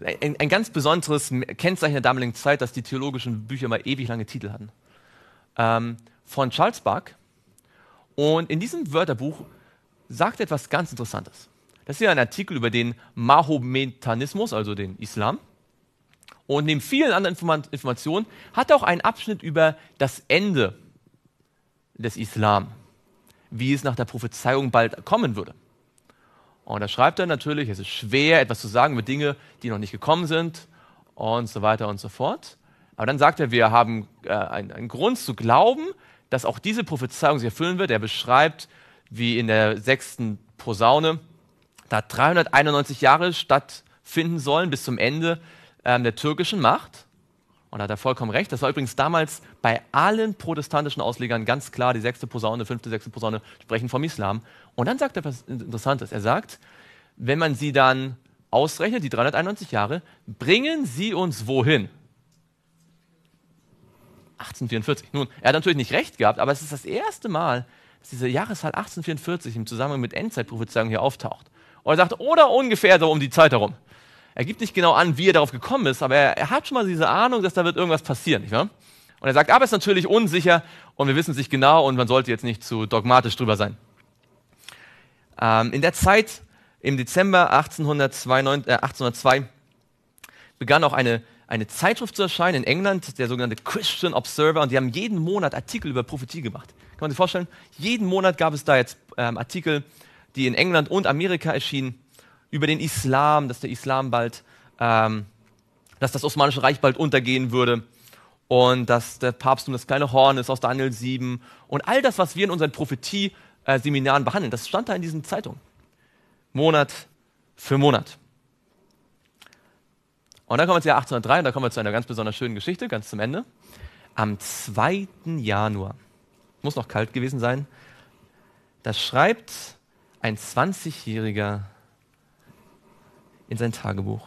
ein, ein, ganz besonderes Kennzeichen der damaligen Zeit, dass die theologischen Bücher mal ewig lange Titel hatten. Ähm, von Charles Buck. Und in diesem Wörterbuch sagt er etwas ganz Interessantes. Das ist ja ein Artikel über den Mahometanismus, also den Islam. Und neben vielen anderen Inform Informationen hat er auch einen Abschnitt über das Ende des Islam, wie es nach der Prophezeiung bald kommen würde. Und da schreibt er natürlich, es ist schwer, etwas zu sagen über Dinge, die noch nicht gekommen sind und so weiter und so fort. Aber dann sagt er, wir haben äh, einen, einen Grund zu glauben, dass auch diese Prophezeiung sich erfüllen wird. Er beschreibt, wie in der sechsten Posaune da 391 Jahre stattfinden sollen bis zum Ende ähm, der türkischen Macht. Und da hat er vollkommen recht. Das war übrigens damals bei allen protestantischen Auslegern ganz klar, die sechste Posaune, fünfte, sechste Posaune sprechen vom Islam. Und dann sagt er was Interessantes. Er sagt, wenn man sie dann ausrechnet, die 391 Jahre, bringen sie uns wohin? 1844. Nun, er hat natürlich nicht recht gehabt, aber es ist das erste Mal, dass diese Jahreszahl 1844 im Zusammenhang mit Endzeitprophezeiung hier auftaucht. Und er sagt, oder ungefähr so um die Zeit herum. Er gibt nicht genau an, wie er darauf gekommen ist, aber er, er hat schon mal diese Ahnung, dass da wird irgendwas passieren, nicht wahr? Und er sagt, aber es ist natürlich unsicher und wir wissen es nicht genau und man sollte jetzt nicht zu dogmatisch drüber sein. Ähm, in der Zeit im Dezember 1802, äh, 1802 begann auch eine, eine Zeitschrift zu erscheinen in England, der sogenannte Christian Observer, und die haben jeden Monat Artikel über Prophetie gemacht. Kann man sich vorstellen? Jeden Monat gab es da jetzt ähm, Artikel, die in England und Amerika erschienen, über den Islam, dass der Islam bald, ähm, dass das Osmanische Reich bald untergehen würde und dass der Papsttum das kleine Horn ist aus Daniel 7 und all das, was wir in unseren Prophetie-Seminaren behandeln, das stand da in diesen Zeitungen. Monat für Monat. Und dann kommen wir zu Jahr 1803 und da kommen wir zu einer ganz besonders schönen Geschichte, ganz zum Ende. Am 2. Januar, muss noch kalt gewesen sein, da schreibt ein 20-jähriger in sein Tagebuch.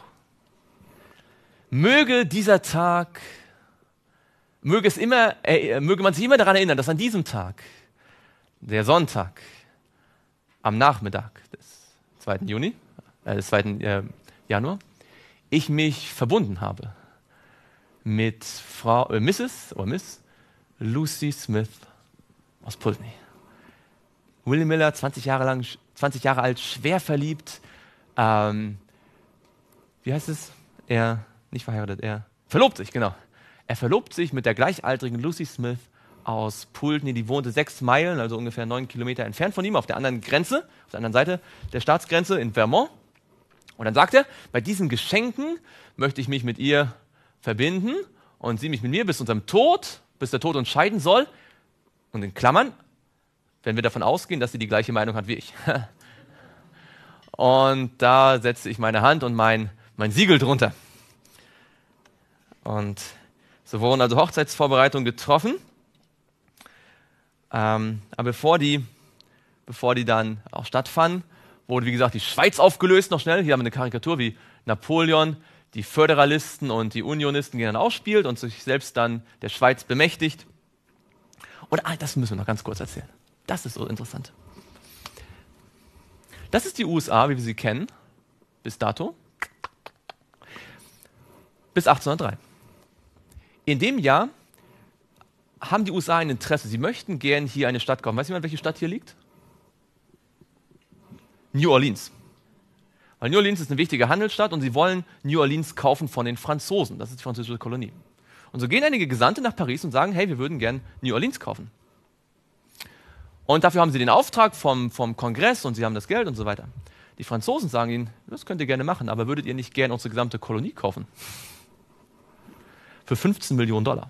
Möge dieser Tag, möge, es immer, äh, möge man sich immer daran erinnern, dass an diesem Tag, der Sonntag, am Nachmittag des 2. Juni, äh, des 2. Äh, Januar, ich mich verbunden habe mit Frau, äh, Mrs. oder Miss Lucy Smith aus Pulteney. Willie Miller, 20 Jahre, lang, 20 Jahre alt, schwer verliebt, ähm, wie heißt es? Er, nicht verheiratet, er verlobt sich, genau. Er verlobt sich mit der gleichaltrigen Lucy Smith aus Poulton, die wohnte sechs Meilen, also ungefähr neun Kilometer entfernt von ihm, auf der anderen Grenze, auf der anderen Seite der Staatsgrenze in Vermont. Und dann sagt er, bei diesen Geschenken möchte ich mich mit ihr verbinden und sie mich mit mir bis unserem Tod, bis der Tod uns scheiden soll. Und in Klammern, wenn wir davon ausgehen, dass sie die gleiche Meinung hat wie ich. und da setze ich meine Hand und mein mein Siegel drunter. Und so wurden also Hochzeitsvorbereitungen getroffen. Ähm, aber bevor die, bevor die dann auch stattfanden, wurde wie gesagt die Schweiz aufgelöst noch schnell. Hier haben wir eine Karikatur, wie Napoleon die Föderalisten und die Unionisten gegeneinander ausspielt und sich selbst dann der Schweiz bemächtigt. Und ah, das müssen wir noch ganz kurz erzählen. Das ist so interessant. Das ist die USA, wie wir sie kennen, bis dato bis 1803. In dem Jahr haben die USA ein Interesse. Sie möchten gern hier eine Stadt kaufen. Weiß jemand, welche Stadt hier liegt? New Orleans. Weil New Orleans ist eine wichtige Handelsstadt und sie wollen New Orleans kaufen von den Franzosen. Das ist die französische Kolonie. Und so gehen einige Gesandte nach Paris und sagen, hey, wir würden gern New Orleans kaufen. Und dafür haben sie den Auftrag vom, vom Kongress und sie haben das Geld und so weiter. Die Franzosen sagen ihnen, das könnt ihr gerne machen, aber würdet ihr nicht gern unsere gesamte Kolonie kaufen? für 15 Millionen Dollar.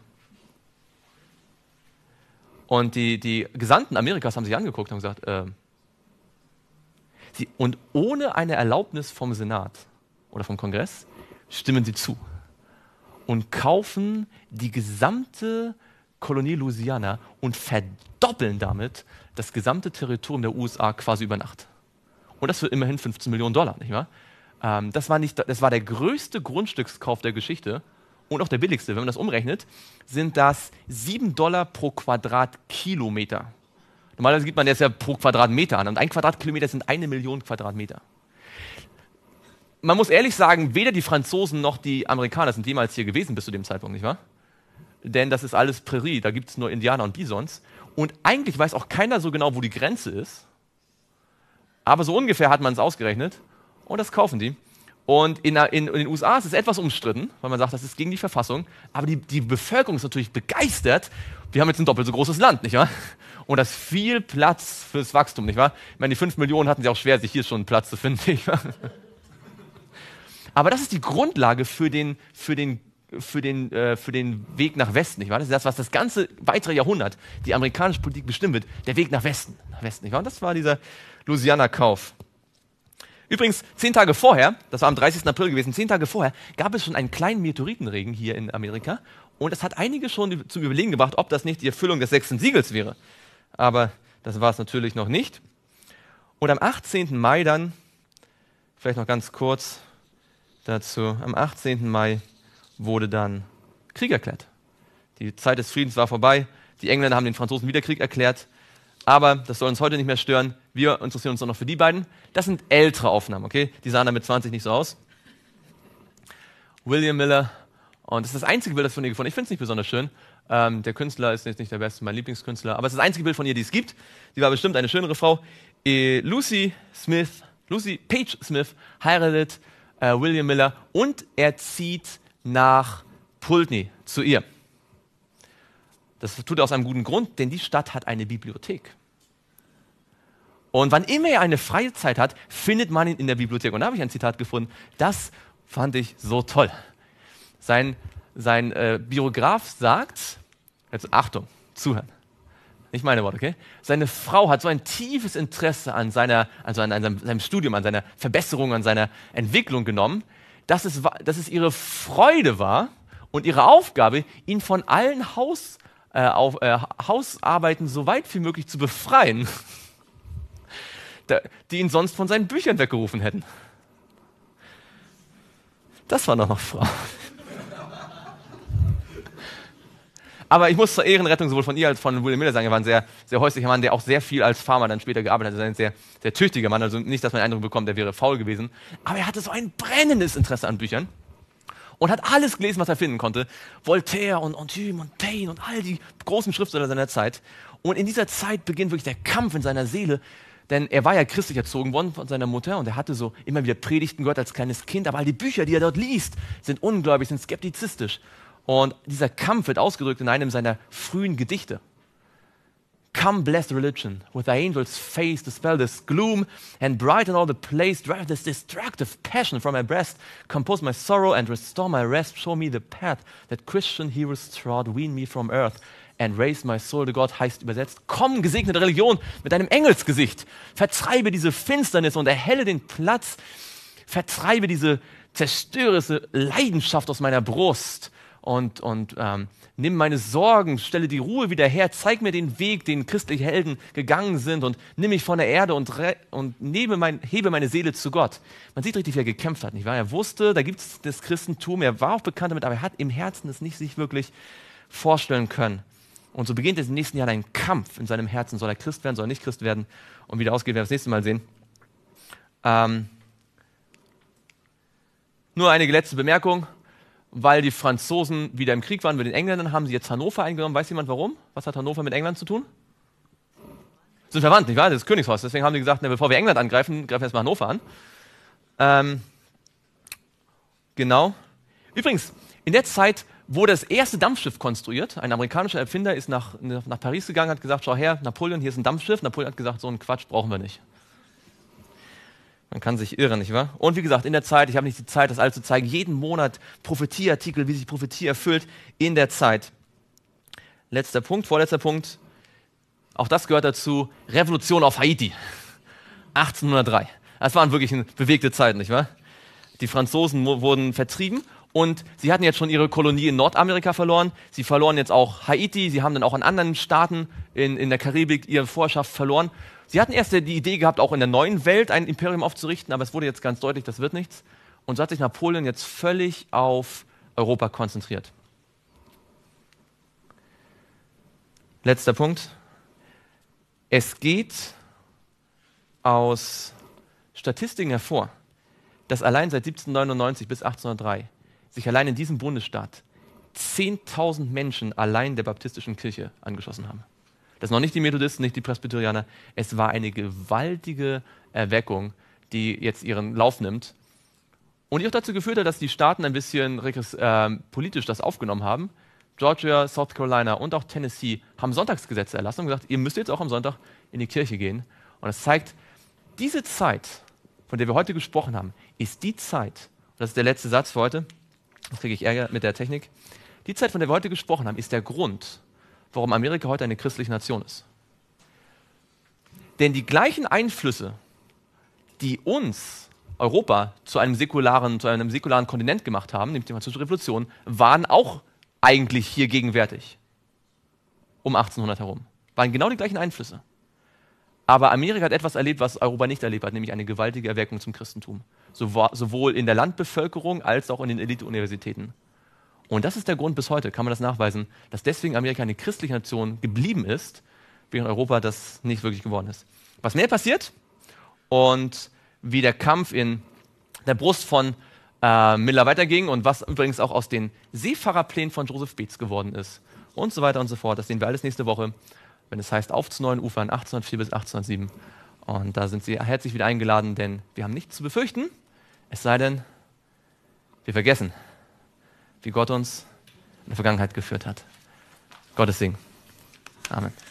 Und die, die Gesandten Amerikas haben sich angeguckt und gesagt, äh, sie, und ohne eine Erlaubnis vom Senat oder vom Kongress stimmen sie zu und kaufen die gesamte Kolonie Louisiana und verdoppeln damit das gesamte Territorium der USA quasi über Nacht. Und das für immerhin 15 Millionen Dollar, nicht wahr? Ähm, das, war nicht, das war der größte Grundstückskauf der Geschichte und auch der billigste, wenn man das umrechnet, sind das 7 Dollar pro Quadratkilometer. Normalerweise gibt man das ja pro Quadratmeter an und ein Quadratkilometer sind eine Million Quadratmeter. Man muss ehrlich sagen, weder die Franzosen noch die Amerikaner sind jemals hier gewesen bis zu dem Zeitpunkt, nicht wahr? Denn das ist alles Prärie, da gibt es nur Indianer und Bisons. Und eigentlich weiß auch keiner so genau, wo die Grenze ist. Aber so ungefähr hat man es ausgerechnet und das kaufen die. Und in, in, in, den USA ist es etwas umstritten, weil man sagt, das ist gegen die Verfassung. Aber die, die Bevölkerung ist natürlich begeistert. Wir haben jetzt ein doppelt so großes Land, nicht wahr? Und das viel Platz fürs Wachstum, nicht wahr? Ich meine, die 5 Millionen hatten sie auch schwer, sich hier schon einen Platz zu finden, nicht wahr? Aber das ist die Grundlage für den, für den, für den, äh, für den Weg nach Westen, nicht wahr? Das ist das, was das ganze weitere Jahrhundert die amerikanische Politik bestimmt wird. Der Weg nach Westen, nach Westen, nicht wahr? Und das war dieser Louisiana-Kauf. Übrigens, zehn Tage vorher, das war am 30. April gewesen, zehn Tage vorher, gab es schon einen kleinen Meteoritenregen hier in Amerika. Und das hat einige schon zum Überlegen gebracht, ob das nicht die Erfüllung des sechsten Siegels wäre. Aber das war es natürlich noch nicht. Und am 18. Mai dann, vielleicht noch ganz kurz dazu, am 18. Mai wurde dann Krieg erklärt. Die Zeit des Friedens war vorbei. Die Engländer haben den Franzosen wieder Krieg erklärt aber das soll uns heute nicht mehr stören. Wir interessieren uns nur noch für die beiden. Das sind ältere Aufnahmen, okay? Die sahen damit 20 nicht so aus. William Miller. Und das ist das einzige Bild, das ich von ihr gefunden Ich finde es nicht besonders schön. Ähm, der Künstler ist jetzt nicht der beste, mein Lieblingskünstler. Aber es ist das einzige Bild von ihr, die es gibt. Die war bestimmt eine schönere Frau. Äh, Lucy Smith, Lucy Page Smith heiratet äh, William Miller und er zieht nach Pulteney zu ihr. Das tut er aus einem guten Grund, denn die Stadt hat eine Bibliothek. Und wann immer er eine freie Zeit hat, findet man ihn in der Bibliothek. Und da habe ich ein Zitat gefunden. Das fand ich so toll. Sein, sein äh, Biograf sagt, jetzt also Achtung, zuhören. Nicht meine Worte, okay? Seine Frau hat so ein tiefes Interesse an, seiner, also an, an seinem, seinem, Studium, an seiner Verbesserung, an seiner Entwicklung genommen, dass es, dass es ihre Freude war und ihre Aufgabe, ihn von allen Haus, äh, auf, äh, Hausarbeiten so weit wie möglich zu befreien, die ihn sonst von seinen Büchern weggerufen hätten. Das war noch Frau. Aber ich muss zur Ehrenrettung sowohl von ihr als auch von William Miller sagen, er war ein sehr, sehr häuslicher Mann, der auch sehr viel als Farmer dann später gearbeitet hat. Er ist ein sehr, sehr tüchtiger Mann, also nicht, dass man den Eindruck bekommt, der wäre faul gewesen. Aber er hatte so ein brennendes Interesse an Büchern und hat alles gelesen, was er finden konnte. Voltaire und Antime und Paine und all die großen Schriftsteller seiner Zeit. Und in dieser Zeit beginnt wirklich der Kampf in seiner Seele, denn er war ja christlich erzogen worden von seiner Mutter und er hatte so immer wieder Predigten gehört als kleines Kind, aber all die Bücher, die er dort liest, sind ungläubig, sind skeptizistisch. Und dieser Kampf wird ausgedrückt in einem seiner frühen Gedichte. Come, bless religion. With thy angel's face, dispel this gloom and brighten all the place. Drive this destructive passion from my breast. Compose my sorrow and restore my rest. Show me the path that Christian heroes trod. Wean me from earth and raise my soul to God heißt übersetzt, komm, gesegnete Religion, mit deinem Engelsgesicht, vertreibe diese Finsternis und erhelle den Platz, vertreibe diese zerstörerische Leidenschaft aus meiner Brust, und, und ähm, nimm meine Sorgen, stelle die Ruhe wieder her, zeig mir den Weg, den christliche Helden gegangen sind und nimm mich von der Erde und, und nehme mein, hebe meine Seele zu Gott. Man sieht richtig, wie er gekämpft hat, nicht wahr? Er wusste, da gibt es das Christentum, er war auch bekannt damit, aber er hat im Herzen es nicht sich wirklich vorstellen können. Und so beginnt jetzt im nächsten Jahr ein Kampf in seinem Herzen. Soll er Christ werden, soll er nicht Christ werden? Und wie der ausgeht, werden wir das nächste Mal sehen. Ähm, nur einige letzte Bemerkungen weil die Franzosen wieder im Krieg waren mit den Engländern, haben sie jetzt Hannover eingenommen. Weiß jemand warum? Was hat Hannover mit England zu tun? Sind verwandt, nicht wahr? Das ist Königshaus. Deswegen haben sie gesagt, na, bevor wir England angreifen, greifen wir erstmal Hannover an. Ähm, genau. Übrigens, in der Zeit wurde das erste Dampfschiff konstruiert. Ein amerikanischer Erfinder ist nach, nach Paris gegangen, hat gesagt, schau her, Napoleon, hier ist ein Dampfschiff. Napoleon hat gesagt, so einen Quatsch brauchen wir nicht. Man kann sich irren, nicht wahr? Und wie gesagt, in der Zeit, ich habe nicht die Zeit, das alles zu zeigen, jeden Monat Prophetieartikel, wie sich Prophetie erfüllt in der Zeit. Letzter Punkt, vorletzter Punkt. Auch das gehört dazu. Revolution auf Haiti. 1803. Das waren wirklich bewegte Zeiten, nicht wahr? Die Franzosen wurden vertrieben und sie hatten jetzt schon ihre Kolonie in Nordamerika verloren. Sie verloren jetzt auch Haiti. Sie haben dann auch an anderen Staaten in, in der Karibik ihre Vorherrschaft verloren. Sie hatten erst die Idee gehabt, auch in der neuen Welt ein Imperium aufzurichten, aber es wurde jetzt ganz deutlich, das wird nichts. Und so hat sich Napoleon jetzt völlig auf Europa konzentriert. Letzter Punkt. Es geht aus Statistiken hervor, dass allein seit 1799 bis 1803 sich allein in diesem Bundesstaat 10.000 Menschen allein der baptistischen Kirche angeschlossen haben. Das noch nicht die Methodisten, nicht die Presbyterianer. Es war eine gewaltige Erweckung, die jetzt ihren Lauf nimmt. Und die auch dazu geführt hat, dass die Staaten ein bisschen äh, politisch das aufgenommen haben. Georgia, South Carolina und auch Tennessee haben Sonntagsgesetze erlassen und gesagt, ihr müsst jetzt auch am Sonntag in die Kirche gehen. Und das zeigt, diese Zeit, von der wir heute gesprochen haben, ist die Zeit, und das ist der letzte Satz für heute, das kriege ich Ärger mit der Technik, die Zeit, von der wir heute gesprochen haben, ist der Grund, warum Amerika heute eine christliche Nation ist. Denn die gleichen Einflüsse, die uns, Europa, zu einem säkularen, zu einem säkularen Kontinent gemacht haben, nämlich die Französische Revolution, waren auch eigentlich hier gegenwärtig. Um 1800 herum. Waren genau die gleichen Einflüsse. Aber Amerika hat etwas erlebt, was Europa nicht erlebt hat, nämlich eine gewaltige Erweckung zum Christentum. Sowohl in der Landbevölkerung als auch in den Eliteuniversitäten. Und das ist der Grund bis heute, kann man das nachweisen, dass deswegen Amerika eine christliche Nation geblieben ist, während Europa das nicht wirklich geworden ist. Was mehr passiert und wie der Kampf in der Brust von äh, Miller weiterging und was übrigens auch aus den Seefahrerplänen von Joseph Beetz geworden ist und so weiter und so fort. Das sehen wir alles nächste Woche, wenn es heißt Auf zu neuen Ufern 1804 bis 1807. Und da sind Sie herzlich wieder eingeladen, denn wir haben nichts zu befürchten, es sei denn, wir vergessen wie Gott uns in der Vergangenheit geführt hat. Gottes Segen. Amen.